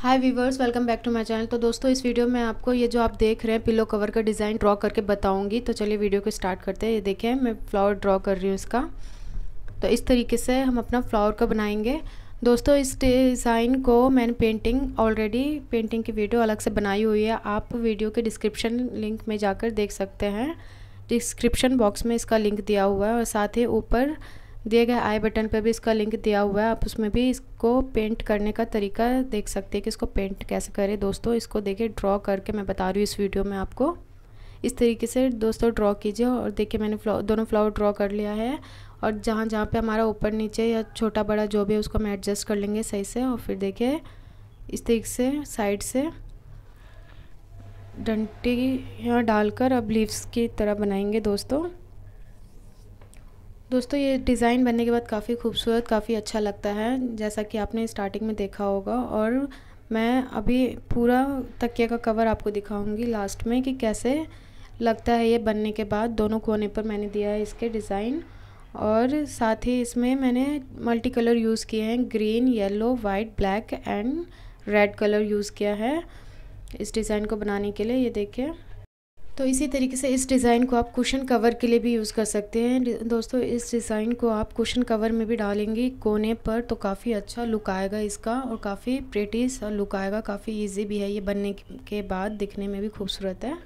hi viewers welcome back to my channel तो दोस्तों इस वीडियो में आपको ये जो आप देख रहे हैं पिलो कवर का डिज़ाइन ड्रॉ करके बताऊंगी तो चलिए वीडियो को स्टार्ट करते हैं ये देखें मैं फ्लावर ड्रॉ कर रही हूँ इसका तो इस तरीके से हम अपना फ्लावर का बनाएंगे दोस्तों इस डिज़ाइन को मैंने पेंटिंग ऑलरेडी पेंटिंग की वीडियो अलग से बनाई हुई है आप वीडियो के डिस्क्रिप्शन लिंक में जाकर देख सकते हैं डिस्क्रिप्शन बॉक्स में इसका लिंक दिया हुआ है और साथ ही ऊपर दिए गए आई बटन पर भी इसका लिंक दिया हुआ है आप उसमें भी इसको पेंट करने का तरीका देख सकते हैं कि इसको पेंट कैसे करें दोस्तों इसको देखिए ड्रॉ करके मैं बता रही हूँ इस वीडियो में आपको इस तरीके से दोस्तों ड्रॉ कीजिए और देखिए मैंने फ्लावर दोनों फ्लावर ड्रॉ कर लिया है और जहाँ जहाँ पे हमारा ऊपर नीचे या छोटा बड़ा जो भी है उसको हम एडजस्ट कर लेंगे सही से और फिर देखिए इस तरीके से साइड से डंटी यहाँ डालकर अब लीव्स की तरह बनाएंगे दोस्तों दोस्तों ये डिज़ाइन बनने के बाद काफ़ी खूबसूरत काफ़ी अच्छा लगता है जैसा कि आपने स्टार्टिंग में देखा होगा और मैं अभी पूरा तकिया का कवर आपको दिखाऊंगी लास्ट में कि कैसे लगता है ये बनने के बाद दोनों कोने पर मैंने दिया है इसके डिज़ाइन और साथ ही इसमें मैंने मल्टी कलर यूज़ किए हैं green yellow white black and red colour use किया है इस डिज़ाइन को बनाने के लिए ये देखिए तो इसी तरीके से इस डिज़ाइन को आप कुशन कवर के लिए भी यूज़ कर सकते हैं दोस्तों इस डिज़ाइन को आप कुशन कवर में भी डालेंगे कोने पर तो काफ़ी अच्छा लुक आएगा इसका और काफ़ी प्रेटी सा लुक आएगा काफ़ी इजी भी है ये बनने के बाद दिखने में भी खूबसूरत है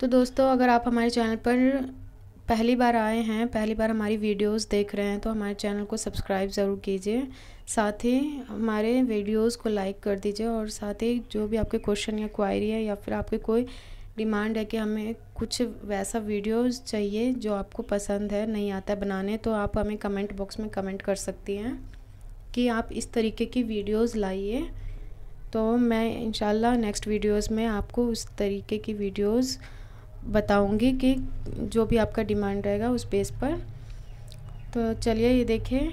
तो दोस्तों अगर आप हमारे चैनल पर पहली बार आए हैं पहली बार हमारी वीडियोज़ देख रहे हैं तो हमारे चैनल को सब्सक्राइब ज़रूर कीजिए साथ ही हमारे वीडियोज़ को लाइक कर दीजिए और साथ ही जो भी आपके क्वेश्चन या क्वायरी है या फिर आपके कोई डिमांड है कि हमें कुछ वैसा वीडियोस चाहिए जो आपको पसंद है नहीं आता है बनाने तो आप हमें कमेंट बॉक्स में कमेंट कर सकती हैं कि आप इस तरीके की वीडियोस लाइए तो मैं इन नेक्स्ट वीडियोस में आपको उस तरीके की वीडियोस बताऊंगी कि जो भी आपका डिमांड रहेगा उस बेस पर तो चलिए ये देखिए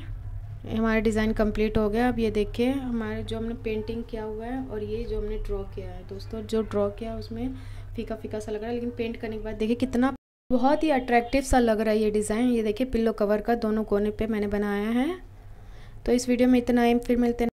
हमारा डिज़ाइन कंप्लीट हो गया अब ये देखिए हमारे जो हमने पेंटिंग किया हुआ है और ये जो हमने ड्रॉ किया है दोस्तों जो ड्रॉ किया है उसमें फीका फीका सा लग रहा है लेकिन पेंट करने के बाद देखिए कितना बहुत ही अट्रैक्टिव सा लग रहा है ये डिज़ाइन ये देखिए पिल्लो कवर का दोनों कोने पे मैंने बनाया है तो इस वीडियो में इतना ही फिर मिलते हैं